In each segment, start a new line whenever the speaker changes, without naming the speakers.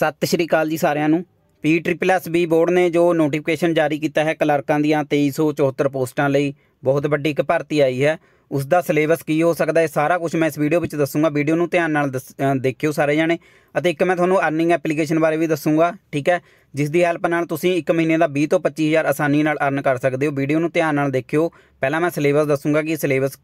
ਸਤਿ ਸ਼੍ਰੀ ਅਕਾਲ ਜੀ ਸਾਰਿਆਂ ਨੂੰ P triple S B board ਨੇ ਜੋ ਨੋਟੀਫਿਕੇਸ਼ਨ ਜਾਰੀ ਕੀਤਾ ਹੈ ਕਲਰਕਾਂ ਦੀਆਂ 2374 ਪੋਸਟਾਂ ਲਈ ਬਹੁਤ ਵੱਡੀ ਇੱਕ ਭਰਤੀ ਆਈ ਹੈ ਉਸ ਦਾ ਸਿਲੇਬਸ ਕੀ ਹੋ ਸਕਦਾ ਹੈ ਸਾਰਾ ਕੁਝ ਮੈਂ ਇਸ ਵੀਡੀਓ ਵਿੱਚ ਦੱਸੂਗਾ ਵੀਡੀਓ ਨੂੰ ਧਿਆਨ ਨਾਲ ਦੇਖਿਓ ਸਾਰੇ ਜਾਣੇ ਅਤੇ ਇੱਕ ਮੈਂ ਤੁਹਾਨੂੰ ਅਰਨਿੰਗ ਐਪਲੀਕੇਸ਼ਨ ਬਾਰੇ ਵੀ ਦੱਸੂਗਾ ਠੀਕ ਹੈ ਜਿਸ ਦੀ ਹੈਲਪ ਨਾਲ ਤੁਸੀਂ 1 ਮਹੀਨੇ ਦਾ 20 ਤੋਂ 25000 ਆਸਾਨੀ ਨਾਲ ਅਰਨ ਕਰ ਸਕਦੇ ਹੋ ਵੀਡੀਓ ਨੂੰ ਧਿਆਨ ਨਾਲ ਦੇਖਿਓ ਪਹਿਲਾਂ ਮੈਂ ਸਿਲੇਬਸ ਦੱਸੂਗਾ ਕਿ ਸਿਲੇਬਸ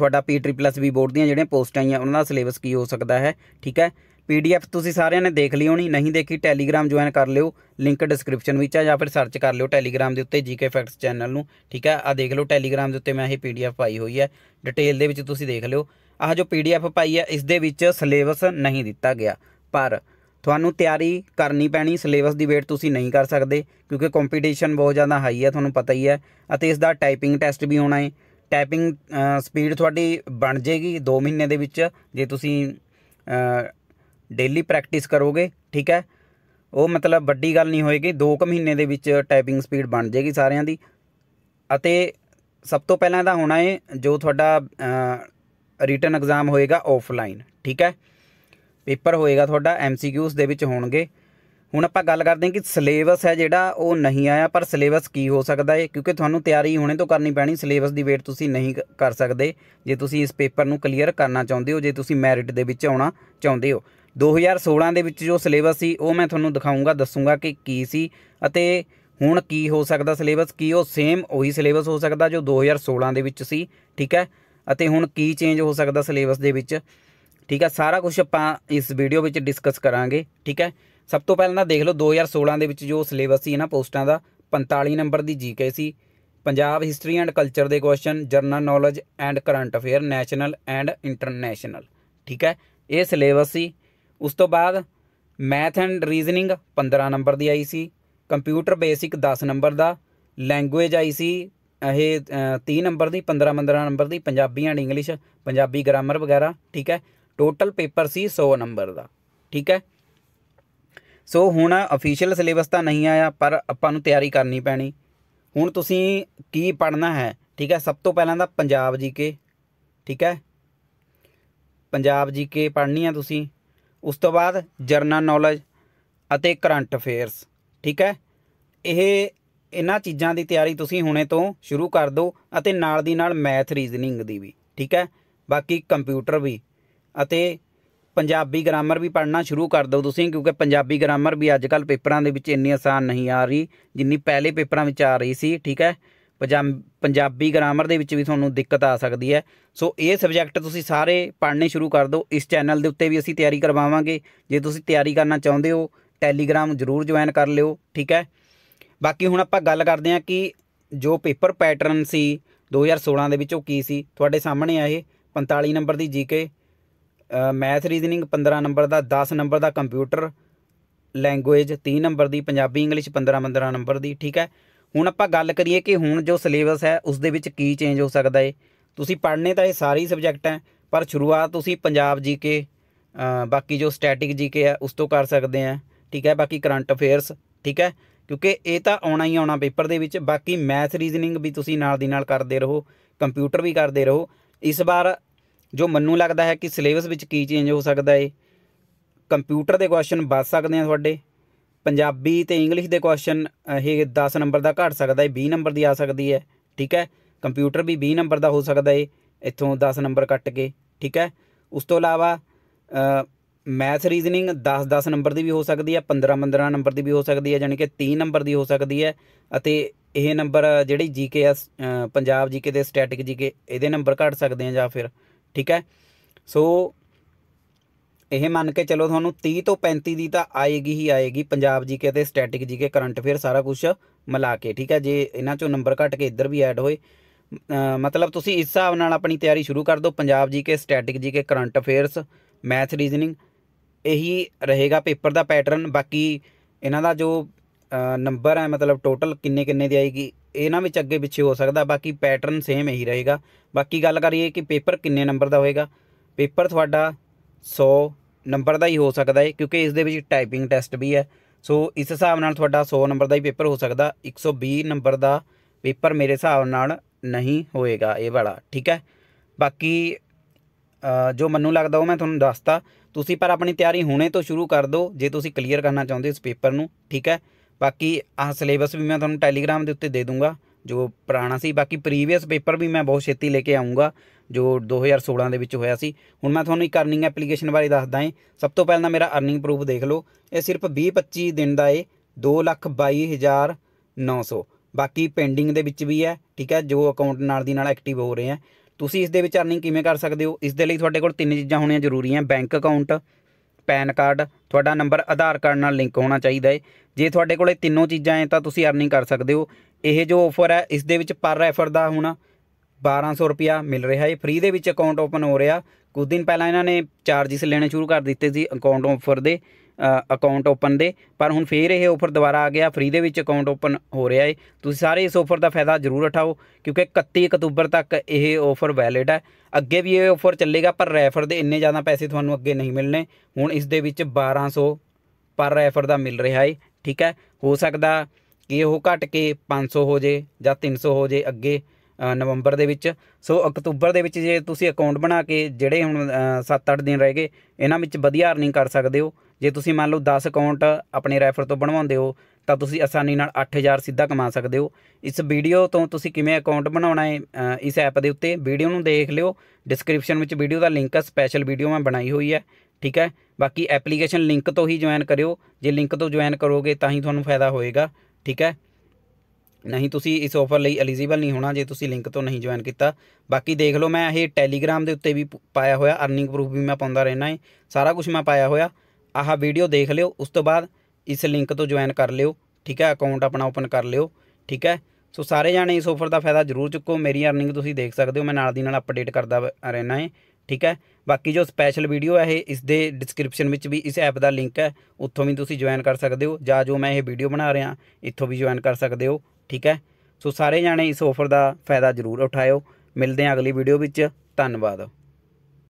ਤੁਹਾਡਾ P triple S B board ਦੀਆਂ ਜਿਹੜੀਆਂ ਪੋਸਟਾਂ ਆਈਆਂ ਉਹਨਾਂ ਦਾ ਸਿਲੇਬਸ ਕੀ ਹੋ ਸਕਦਾ ਹੈ ਠੀਕ ਹੈ ਪੀਡੀਐਫ ਤੁਸੀਂ ਸਾਰਿਆਂ ਨੇ ਦੇਖ ਲਈ ਹੋਣੀ ਨਹੀਂ ਦੇਖੀ ਟੈਲੀਗ੍ਰਾਮ ਜੁਆਇਨ ਕਰ ਲਿਓ ਲਿੰਕ ਡਿਸਕ੍ਰਿਪਸ਼ਨ ਵਿੱਚ ਆ ਜਾਂ ਫਿਰ ਸਰਚ ਕਰ ਲਿਓ ਟੈਲੀਗ੍ਰਾਮ ਦੇ ਉੱਤੇ ਜੀਕੇ ਫੈਕਟਸ ਚੈਨਲ ਨੂੰ ਠੀਕ ਹੈ ਆ ਦੇਖ ਲਓ ਟੈਲੀਗ੍ਰਾਮ ਦੇ ਉੱਤੇ ਮੈਂ ਇਹ ਪੀਡੀਐਫ ਪਾਈ ਹੋਈ ਹੈ ਡਿਟੇਲ ਦੇ ਵਿੱਚ ਤੁਸੀਂ ਦੇਖ ਲਿਓ ਆਹ ਜੋ ਪੀਡੀਐਫ ਪਾਈ ਹੈ ਇਸ ਦੇ ਵਿੱਚ ਸਿਲੇਬਸ ਨਹੀਂ ਦਿੱਤਾ ਗਿਆ ਪਰ ਤੁਹਾਨੂੰ ਤਿਆਰੀ ਕਰਨੀ ਪੈਣੀ ਸਿਲੇਬਸ ਦੀ ਵੇਟ ਤੁਸੀਂ ਨਹੀਂ ਕਰ ਸਕਦੇ ਕਿਉਂਕਿ ਕੰਪੀਟੀਸ਼ਨ ਬਹੁਤ ਜ਼ਿਆਦਾ ਹਾਈ ਹੈ ਤੁਹਾਨੂੰ ਪਤਾ ਹੀ ਹੈ ਅਤੇ ਇਸ ਦਾ ਟਾਈਪਿੰਗ ਟੈਸਟ ਵੀ ਹੋਣਾ ਹੈ ਟਾਈਪਿੰਗ ਸਪੀਡ ਤੁਹਾਡੀ ਬਣ ਜੇਗੀ 2 ਮਹੀਨੇ ਦੇ ਵਿੱਚ ਜੇ ਤੁਸੀਂ ਡੇਲੀ ਪ੍ਰੈਕਟਿਸ ਕਰੋਗੇ ਠੀਕ ਹੈ ਉਹ ਮਤਲਬ ਵੱਡੀ ਗੱਲ ਨਹੀਂ ਹੋਏਗੀ 2 ਕੁ ਮਹੀਨੇ ਦੇ ਵਿੱਚ ਟਾਈਪਿੰਗ ਸਪੀਡ ਬਣ ਜਾਏਗੀ ਸਾਰਿਆਂ ਦੀ ਅਤੇ ਸਭ ਤੋਂ ਪਹਿਲਾਂ ਇਹਦਾ ਹੋਣਾ ਹੈ ਜੋ ਤੁਹਾਡਾ ਰਿਟਨ ਐਗਜ਼ਾਮ ਹੋਏਗਾ ਆਫਲਾਈਨ ਠੀਕ ਹੈ ਪੇਪਰ ਹੋਏਗਾ ਤੁਹਾਡਾ ਐਮਸੀਕਿਊਸ ਦੇ ਵਿੱਚ ਹੋਣਗੇ ਹੁਣ ਆਪਾਂ ਗੱਲ ਕਰਦੇ ਹਾਂ ਕਿ ਸਿਲੇਬਸ ਹੈ ਜਿਹੜਾ ਉਹ ਨਹੀਂ ਆਇਆ ਪਰ ਸਿਲੇਬਸ ਕੀ ਹੋ ਸਕਦਾ ਹੈ ਕਿਉਂਕਿ ਤੁਹਾਨੂੰ ਤਿਆਰੀ ਹੁਣੇ ਤੋਂ ਕਰਨੀ ਪੈਣੀ ਸਿਲੇਬਸ ਦੀ ਵੇਟ ਤੁਸੀਂ ਨਹੀਂ ਕਰ ਸਕਦੇ ਜੇ ਤੁਸੀਂ ਇਸ ਪੇਪਰ ਨੂੰ ਕਲੀਅਰ ਕਰਨਾ ਚਾਹੁੰਦੇ ਹੋ ਜੇ ਤੁਸੀਂ ਮੈਰਿਟ ਦੇ ਵਿੱਚ ਆਉਣਾ ਚਾਹੁੰਦੇ ਹੋ 2016 ਦੇ ਵਿੱਚ ਜੋ ਸਿਲੇਬਸ ਸੀ ਉਹ ਮੈਂ ਤੁਹਾਨੂੰ ਦਿਖਾਉਂਗਾ ਦੱਸੂਗਾ ਕਿ ਕੀ ਸੀ ਅਤੇ ਹੁਣ ਕੀ ਹੋ ਸਕਦਾ ਸਿਲੇਬਸ ਕੀ ਉਹ ਸੇਮ ਉਹੀ ਸਿਲੇਬਸ ਹੋ ਸਕਦਾ ਜੋ 2016 ਦੇ ਵਿੱਚ ਸੀ ਠੀਕ ਹੈ ਅਤੇ ਹੁਣ ਕੀ ਚੇਂਜ ਹੋ ਸਕਦਾ ਸਿਲੇਬਸ ਦੇ ਵਿੱਚ ਠੀਕ ਹੈ ਸਾਰਾ ਕੁਝ ਆਪਾਂ ਇਸ ਵੀਡੀਓ ਵਿੱਚ ਡਿਸਕਸ ਕਰਾਂਗੇ ਠੀਕ ਹੈ ਸਭ ਤੋਂ ਪਹਿਲਾਂ ਤਾਂ ਦੇਖ ਲਓ 2016 ਦੇ ਵਿੱਚ ਜੋ ਸਿਲੇਬਸ ਸੀ ਇਹਨਾਂ ਪੋਸਟਾਂ ਦਾ 45 ਨੰਬਰ ਦੀ ਜੀਕੇ ਸੀ ਪੰਜਾਬ ਹਿਸਟਰੀ ਐਂਡ ਕਲਚਰ ਦੇ question general knowledge and current affair national and international ਠੀਕ ਹੈ ਇਹ ਸਿਲੇਬਸ ਸੀ ਉਸ ਤੋਂ ਬਾਅਦ ਮੈਥ ਐਂਡ ਰੀਜ਼ਨਿੰਗ 15 ਨੰਬਰ ਦੀ ਆਈ ਸੀ ਕੰਪਿਊਟਰ ਬੇਸਿਕ 10 ਨੰਬਰ ਦਾ ਲੈਂਗੁਏਜ ਆਈ ਸੀ ਇਹ 30 ਨੰਬਰ ਦੀ 15 15 ਨੰਬਰ ਦੀ Punjabi and English Punjabi grammar ਵਗੈਰਾ ਠੀਕ ਹੈ ਟੋਟਲ ਪੇਪਰ ਸੀ 100 ਨੰਬਰ ਦਾ ਠੀਕ ਹੈ ਸੋ ਹੁਣ ਅਫੀਸ਼ੀਅਲ ਸਿਲੇਬਸ ਤਾਂ ਨਹੀਂ ਆਇਆ ਪਰ ਆਪਾਂ ਨੂੰ ਤਿਆਰੀ ਕਰਨੀ ਪੈਣੀ ਹੁਣ ਤੁਸੀਂ ਕੀ ਪੜਨਾ ਹੈ ਠੀਕ ਹੈ ਸਭ ਤੋਂ ਪਹਿਲਾਂ ਤਾਂ ਪੰਜਾਬ ਜੀਕੇ ਠੀਕ ਹੈ ਪੰਜਾਬ ਜੀਕੇ ਪੜ੍ਹਨੀ ਆ ਤੁਸੀਂ ਉਸ ਤੋਂ ਬਾਅਦ ਜਰਨਲ ਨੌਲੇਜ ਅਤੇ ਕਰੰਟ ਅਫੇਅਰਸ ਠੀਕ ਹੈ ਇਹ ਇਹਨਾਂ ਚੀਜ਼ਾਂ ਦੀ ਤਿਆਰੀ ਤੁਸੀਂ ਹੁਣੇ ਤੋਂ ਸ਼ੁਰੂ ਕਰ ਦਿਓ ਅਤੇ ਨਾਲ ਦੀ ਨਾਲ ਮੈਥ ਰੀਜ਼ਨਿੰਗ ਦੀ ਵੀ ਠੀਕ ਹੈ ਬਾਕੀ ਕੰਪਿਊਟਰ ਵੀ ਅਤੇ ਪੰਜਾਬੀ ਗ੍ਰਾਮਰ ਵੀ ਪੜ੍ਹਨਾ ਸ਼ੁਰੂ ਕਰ ਦਿਓ ਤੁਸੀਂ ਕਿਉਂਕਿ ਪੰਜਾਬੀ ਗ੍ਰਾਮਰ ਵੀ ਅੱਜ ਕੱਲ ਪੇਪਰਾਂ ਦੇ ਵਿੱਚ ਇੰਨੀ ਆਸਾਨ ਨਹੀਂ ਆ ਰਹੀ ਜਿੰਨੀ ਪਹਿਲੇ ਪੇਪਰਾਂ ਵਿੱਚ ਆ ਰਹੀ ਸੀ ਠੀਕ ਹੈ ਪੰਜਾਬੀ ਗ੍ਰਾਮਰ ਦੇ ਵਿੱਚ ਵੀ ਤੁਹਾਨੂੰ ਦਿੱਕਤ ਆ ਸਕਦੀ ਹੈ ਸੋ ਇਹ ਸਬਜੈਕਟ ਤੁਸੀਂ ਸਾਰੇ ਪੜ੍ਹਨੇ ਸ਼ੁਰੂ ਕਰ ਦਿਓ ਇਸ ਚੈਨਲ ਦੇ ਉੱਤੇ ਵੀ ਅਸੀਂ ਤਿਆਰੀ ਕਰਵਾਵਾਂਗੇ ਜੇ ਤੁਸੀਂ ਤਿਆਰੀ ਕਰਨਾ ਚਾਹੁੰਦੇ ਹੋ ਟੈਲੀਗ੍ਰਾਮ ਜ਼ਰੂਰ ਜੁਆਇਨ ਕਰ ਲਿਓ ਠੀਕ ਹੈ ਬਾਕੀ ਹੁਣ ਆਪਾਂ ਗੱਲ ਕਰਦੇ ਹਾਂ ਕਿ ਜੋ ਪੇਪਰ ਪੈਟਰਨ ਸੀ 2016 ਦੇ ਵਿੱਚ ਉਹ ਕੀ ਸੀ ਤੁਹਾਡੇ ਸਾਹਮਣੇ ਆ ਇਹ 45 ਨੰਬਰ ਦੀ ਜੀਕੇ ਮੈਥ ਰੀਜ਼ਨਿੰਗ 15 ਨੰਬਰ ਦਾ 10 ਨੰਬਰ ਦਾ ਕੰਪਿਊਟਰ ਲੈਂਗੁਏਜ 30 ਨੰਬਰ ਦੀ ਪੰਜਾਬੀ ਇੰਗਲਿਸ਼ 15 15 ਨੰਬਰ ਦੀ ਠੀਕ ਹੈ ਹੁਣ ਆਪਾਂ ਗੱਲ ਕਰੀਏ ਕਿ ਹੁਣ ਜੋ ਸਿਲੇਬਸ ਹੈ ਉਸ ਦੇ ਵਿੱਚ ਕੀ ਚੇਂਜ ਹੋ ਸਕਦਾ ਹੈ ਤੁਸੀਂ ਪੜ੍ਹਨੇ ਤਾਂ ਇਹ ਸਾਰੇ ਹੀ ਸਬਜੈਕਟ ਹੈ ਪਰ ਸ਼ੁਰੂਆਤ ਤੁਸੀਂ ਪੰਜਾਬ ਜੀਕੇ ਬਾਕੀ ਜੋ ਸਟੈਟਿਕ ਜੀਕੇ ਹੈ ਉਸ ਤੋਂ ਕਰ ਸਕਦੇ ਆ ਠੀਕ ਹੈ ਬਾਕੀ ਕਰੰਟ ਅਫੇਅਰਸ ਠੀਕ ਹੈ ਕਿਉਂਕਿ ਇਹ ਤਾਂ ਆਉਣਾ ਹੀ ਆਉਣਾ ਪੇਪਰ ਦੇ ਵਿੱਚ ਬਾਕੀ ਮੈਥ ਰੀਜ਼ਨਿੰਗ ਵੀ ਤੁਸੀਂ ਨਾਲ ਦੀ ਨਾਲ ਕਰਦੇ ਰਹੋ ਕੰਪਿਊਟਰ ਵੀ ਕਰਦੇ ਰਹੋ ਇਸ ਵਾਰ ਜੋ ਮੈਨੂੰ ਲੱਗਦਾ ਹੈ ਕਿ ਸਿਲੇਬਸ ਵਿੱਚ ਕੀ ਚੇਂਜ ਹੋ ਸਕਦਾ ਹੈ ਕੰਪਿਊਟਰ ਦੇ ਕੁਐਸਚਨ ਬਚ ਸਕਦੇ ਆ ਤੁਹਾਡੇ ਪੰਜਾਬੀ ਤੇ ਇੰਗਲਿਸ਼ ਦੇ ਕੁਐਸਚਨ ਇਹ 10 ਨੰਬਰ ਦਾ ਘਟ ਸਕਦਾ ਹੈ 20 ਨੰਬਰ ਦੀ ਆ ਸਕਦੀ ਹੈ ਠੀਕ ਹੈ ਕੰਪਿਊਟਰ ਵੀ 20 ਨੰਬਰ ਦਾ ਹੋ ਸਕਦਾ ਹੈ ਇੱਥੋਂ 10 ਨੰਬਰ ਕੱਟ ਕੇ ਠੀਕ ਹੈ ਉਸ ਤੋਂ ਇਲਾਵਾ ਮੈਥ ਰੀਜ਼ਨਿੰਗ 10 10 ਨੰਬਰ ਦੀ ਵੀ ਹੋ ਸਕਦੀ ਹੈ 15 15 ਨੰਬਰ ਦੀ ਵੀ ਹੋ ਸਕਦੀ ਹੈ ਯਾਨੀ ਕਿ 30 ਨੰਬਰ ਦੀ ਹੋ ਸਕਦੀ ਹੈ ਅਤੇ ਇਹ ਨੰਬਰ ਜਿਹੜੀ ਜੀਕੇ ਐਸ ਪੰਜਾਬ ਜੀਕੇ ਦੇ ਸਟੈਟਿਕ ਜੀਕੇ ਇਹਦੇ ਨੰਬਰ ਘਟ ਸਕਦੇ ਆ ਜਾਂ ਫਿਰ ਠੀਕ ਹੈ ਸੋ ਇਹ ਮੰਨ ਕੇ ਚਲੋ ਤੁਹਾਨੂੰ 30 ਤੋਂ 35 ਦੀ ਤਾਂ ਆਏਗੀ ਹੀ ਆਏਗੀ ਪੰਜਾਬ ਜੀਕੇ ਤੇ ਸਟੈਟਿਕ ਜੀਕੇ ਕਰੰਟ ਅਫੇਅਰ ਸਾਰਾ ਕੁਝ ਮਿਲਾ ਕੇ ਠੀਕ ਹੈ ਜੇ ਇਹਨਾਂ ਚੋਂ ਨੰਬਰ ਘਟ ਕੇ ਇੱਧਰ ਵੀ ਐਡ ਹੋਏ ਮਤਲਬ ਤੁਸੀਂ ਇਸ ਹਿਸਾਬ ਨਾਲ ਆਪਣੀ ਤਿਆਰੀ ਸ਼ੁਰੂ ਕਰ ਦਿਓ Punjab GK static GK current affairs math reasoning ਇਹੀ ਰਹੇਗਾ ਪੇਪਰ ਦਾ ਪੈਟਰਨ ਬਾਕੀ ਇਹਨਾਂ ਦਾ ਜੋ ਨੰਬਰ ਹੈ ਮਤਲਬ ਟੋਟਲ ਕਿੰਨੇ ਕਿੰਨੇ ਦੀ ਆਏਗੀ ਇਹਨਾਂ ਵਿੱਚ ਅੱਗੇ ਪਿੱਛੇ ਹੋ ਸਕਦਾ ਬਾਕੀ ਪੈਟਰਨ ਸੇਮ ਇਹੀ ਰਹੇਗਾ ਬਾਕੀ ਗੱਲ ਕਰੀਏ ਕਿ ਪੇਪਰ ਕਿੰਨੇ ਨੰਬਰ ਦਾ ਹੋਏਗਾ ਪੇਪਰ ਤੁਹਾਡਾ 100 ਨੰਬਰ ਦਾ ਹੀ ਹੋ ਸਕਦਾ ਹੈ ਕਿਉਂਕਿ ਇਸ ਦੇ ਵਿੱਚ ਟਾਈਪਿੰਗ ਟੈਸਟ ਵੀ ਹੈ ਸੋ ਇਸ ਹਿਸਾਬ ਨਾਲ ਤੁਹਾਡਾ 100 ਨੰਬਰ ਦਾ ਹੀ ਪੇਪਰ ਹੋ ਸਕਦਾ 120 ਨੰਬਰ ਦਾ ਪੇਪਰ ਮੇਰੇ ਹਿਸਾਬ ਨਾਲ ਨਹੀਂ ਹੋਏਗਾ ਇਹ ਵਾਲਾ ਠੀਕ ਹੈ ਬਾਕੀ ਜੋ ਮੈਨੂੰ ਲੱਗਦਾ ਉਹ ਮੈਂ ਤੁਹਾਨੂੰ ਦੱਸਤਾ ਤੁਸੀਂ ਪਰ ਆਪਣੀ ਤਿਆਰੀ ਹੁਣੇ ਤੋਂ ਸ਼ੁਰੂ ਕਰ ਦਿਓ ਜੇ ਤੁਸੀਂ ਕਲੀਅਰ ਕਰਨਾ ਚਾਹੁੰਦੇ ਹੋ ਇਸ ਪੇਪਰ ਨੂੰ ਠੀਕ ਹੈ ਬਾਕੀ ਆਹ ਸਿਲੇਬਸ ਵੀ ਮੈਂ ਤੁਹਾਨੂੰ ਟੈਲੀਗ੍ਰਾਮ ਦੇ ਉੱਤੇ ਦੇ ਦੂੰਗਾ ਜੋ ਪੁਰਾਣਾ ਸੀ ਬਾਕੀ ਪ੍ਰੀਵੀਅਸ ਪੇਪਰ ਵੀ ਮੈਂ ਬਹੁਤ ਛੇਤੀ ਲੈ ਕੇ ਆਉਂਗਾ ਜੋ 2016 ਦੇ ਵਿੱਚ ਹੋਇਆ ਸੀ ਹੁਣ ਮੈਂ ਤੁਹਾਨੂੰ ਇੱਕ ਅਰਨਿੰਗ ਐਪਲੀਕੇਸ਼ਨ ਬਾਰੇ ਦੱਸਦਾ ਹਾਂ ਸਭ ਤੋਂ ਪਹਿਲਾਂ ਮੇਰਾ ਅਰਨਿੰਗ ਪ੍ਰੂਫ ਦੇਖ ਲਓ ਇਹ ਸਿਰਫ 20-25 ਦਿਨ ਦਾ ਏ 222900 ਬਾਕੀ ਪੈਂਡਿੰਗ ਦੇ ਵਿੱਚ ਵੀ ਹੈ ਠੀਕ ਹੈ ਜੋ ਅਕਾਊਂਟ ਨਾਲ ਦੀ ਨਾਲ ਐਕਟਿਵ ਹੋ ਰਹੇ ਆ ਤੁਸੀਂ ਇਸ ਦੇ ਵਿੱਚ ਅਰਨਿੰਗ ਕਿਵੇਂ ਕਰ ਸਕਦੇ ਹੋ ਇਸ ਦੇ ਲਈ ਤੁਹਾਡੇ ਕੋਲ ਤਿੰਨ ਚੀਜ਼ਾਂ ਹੋਣੀਆਂ ਜ਼ਰੂਰੀ ਆ ਬੈਂਕ ਅਕਾਊਂਟ ਪੈਨ ਕਾਰਡ ਤੁਹਾਡਾ ਨੰਬਰ ਆਧਾਰ ਕਾਰਡ ਨਾਲ ਲਿੰਕ ਹੋਣਾ ਚਾਹੀਦਾ ਹੈ ਜੇ ਤੁਹਾਡੇ ਕੋਲ ਇਹ ਤਿੰਨੋਂ ਚੀਜ਼ਾਂ ਐ ਤਾਂ ਤੁਸੀਂ ਅਰਨਿੰਗ ਕਰ ਸਕਦੇ ਹੋ ਇਹ ਜੋ ਆਫਰ ਹੈ ਇਸ ਦੇ ਵਿੱਚ ਪਰ ਰੈਫਰ ਦਾ ਹੋਣਾ 1200 ਰੁਪਿਆ ਮਿਲ ਰਿਹਾ ਹੈ ਫ੍ਰੀ ਦੇ ਵਿੱਚ ਅਕਾਊਂਟ ਓਪਨ ਹੋ ਰਿਹਾ ਕੁਝ ਦਿਨ ਪਹਿਲਾਂ ਇਹਨਾਂ ਨੇ ਚਾਰजेस ਲੈਣੇ ਸ਼ੁਰੂ ਕਰ ਦਿੱਤੇ ਸੀ ਅਕਾਊਂਟ ਆਫਰ ਦੇ ਅਕਾਊਂਟ ਓਪਨ ਦੇ ਪਰ ਹੁਣ ਫੇਰ ਇਹ ਆਫਰ ਦੁਬਾਰਾ ਆ ਗਿਆ ਫ੍ਰੀ ਦੇ ਵਿੱਚ ਅਕਾਊਂਟ ਓਪਨ ਹੋ ਰਿਹਾ ਹੈ ਤੁਸੀਂ ਸਾਰੇ ਇਸ ਆਫਰ ਦਾ ਫਾਇਦਾ ਜ਼ਰੂਰ ਉਠਾਓ ਕਿਉਂਕਿ 31 ਅਕਤੂਬਰ ਤੱਕ ਇਹ ਆਫਰ ਵੈਲਿਡ ਹੈ ਅੱਗੇ ਵੀ ਇਹ ਆਫਰ ਚੱਲੇਗਾ ਪਰ ਰੈਫਰ ਦੇ ਇੰਨੇ ਜ਼ਿਆਦਾ ਪੈਸੇ ਤੁਹਾਨੂੰ ਅੱਗੇ ਨਹੀਂ ਮਿਲਣੇ ਹੁਣ ਇਸ ਦੇ ਵਿੱਚ 1200 ਪਰ ਰੈਫਰ ਦਾ ਮਿਲ ਰਿਹਾ ਹੈ ਠੀਕ ਹੈ ਹੋ ਸਕਦਾ ਕਿ ਉਹ ਘਟ ਕੇ 500 ਹੋ ਜੇ ਜਾਂ 300 ਹੋ ਜੇ ਅੱਗੇ ਨਵੰਬਰ ਦੇ ਵਿੱਚ ਸੋ ਅਕਤੂਬਰ ਦੇ ਵਿੱਚ ਜੇ ਤੁਸੀਂ ਅਕਾਊਂਟ ਬਣਾ ਕੇ ਜਿਹੜੇ ਹੁਣ 7-8 ਦਿਨ ਰਹਿ ਗਏ ਇਹਨਾਂ ਵਿੱਚ ਵਧੀਆ ਅਰਨਿੰਗ ਕਰ ਸਕਦੇ ਹੋ ਜੇ ਤੁਸੀਂ ਮੰਨ ਲਓ 10 ਅਕਾਊਂਟ ਆਪਣੇ ਰੈਫਰ ਤੋਂ ਬਣਵਾਉਂਦੇ ਹੋ ਤਾਂ ਤੁਸੀਂ ਆਸਾਨੀ ਨਾਲ 8000 ਸਿੱਧਾ ਕਮਾ ਸਕਦੇ ਹੋ ਇਸ ਵੀਡੀਓ ਤੋਂ ਤੁਸੀਂ ਕਿਵੇਂ ਅਕਾਊਂਟ ਬਣਾਉਣਾ ਹੈ ਇਸ ਐਪ ਦੇ ਉੱਤੇ ਵੀਡੀਓ ਨੂੰ ਦੇਖ ਲਿਓ ਡਿਸਕ੍ਰਿਪਸ਼ਨ ਵਿੱਚ ਵੀਡੀਓ ਦਾ ਲਿੰਕ ਹੈ ਸਪੈਸ਼ਲ ਵੀਡੀਓ ਮੈਂ ਬਣਾਈ ਹੋਈ ਹੈ ਠੀਕ ਹੈ ਬਾਕੀ ਐਪਲੀਕੇਸ਼ਨ ਲਿੰਕ ਤੋਂ ਹੀ ਜੁਆਇਨ ਕਰਿਓ ਜੇ ਲਿੰਕ ਤੋਂ ਜੁਆਇਨ ਕਰੋਗੇ ਤਾਂ ਹੀ ਤੁਹਾਨੂੰ ਫਾਇਦਾ ਹੋਏਗਾ ਠੀਕ ਹੈ ਨਹੀਂ ਤੁਸੀਂ ਇਸ ਆਫਰ ਲਈ ਐਲੀਜੀਬਲ ਨਹੀਂ ਹੋਣਾ ਜੇ ਤੁਸੀਂ ਲਿੰਕ ਤੋਂ ਨਹੀਂ ਜੁਆਇਨ ਕੀਤਾ ਬਾਕੀ ਦੇਖ ਲਓ ਮੈਂ ਇਹ ਟੈਲੀਗ੍ਰਾਮ ਦੇ ਉੱਤੇ ਵੀ ਪਾਇਆ ਹੋਇਆ ਅਰਨਿੰਗ ਪ੍ਰੂਫ ਵੀ ਮੈਂ ਪਾਉਂਦਾ ਰਹਿਣਾ ਹੈ ਸਾਰਾ ਕੁਝ ਮੈਂ ਪਾਇਆ ਹੋਇਆ ਆਹ ਵੀਡੀਓ ਦੇਖ ਲਿਓ ਉਸ ਤੋਂ ਬਾਅਦ ਇਸ ਲਿੰਕ ਤੋਂ ਜੁਆਇਨ ਕਰ ਲਿਓ ਠੀਕ ਹੈ ਅਕਾਊਂਟ ਆਪਣਾ ਓਪਨ ਕਰ ਲਿਓ ਠੀਕ ਹੈ ਸੋ ਸਾਰੇ ਜਾਣੇ ਇਸ ਆਫਰ ਦਾ ਫਾਇਦਾ ਜ਼ਰੂਰ ਚੁੱਕੋ ਮੇਰੀ ਅਰਨਿੰਗ ਤੁਸੀਂ ਦੇਖ ਸਕਦੇ ਹੋ ਮੈਂ ਨਾਲ ਦੀ ਨਾਲ ਅਪਡੇਟ ਕਰਦਾ ਰਹਿਣਾ ਹੈ ਠੀਕ ਹੈ ਬਾਕੀ ਜੋ ਸਪੈਸ਼ਲ ਵੀਡੀਓ ਹੈ ਇਹ ਇਸ ਦੇ ਡਿਸਕ੍ਰਿਪਸ਼ਨ ਵਿੱਚ ਵੀ ਇਸ ਐਪ ਦਾ ਲਿੰਕ ਹੈ ਉੱਥੋਂ ਵੀ ਤੁਸੀਂ ਜੁਆਇਨ ਕਰ ਸਕਦੇ ਹੋ ਜਾਂ ਜੋ ਮੈਂ ਇਹ ਵੀਡੀਓ ਬਣਾ ਰਿਹਾ ਇੱਥੋਂ ਵੀ ਜੁਆਇਨ ਕਰ ਸਕਦੇ ਹੋ ਠੀਕ ਹੈ ਸੋ ਸਾਰੇ ਜਾਣੇ ਇਸ ਆਫਰ ਦਾ ਫਾਇਦਾ ਜ਼ਰੂਰ ਉਠਾਇਓ ਮਿਲਦੇ ਆਂ ਅਗਲੀ ਵੀਡੀਓ ਵਿੱਚ ਧੰਨਵਾਦ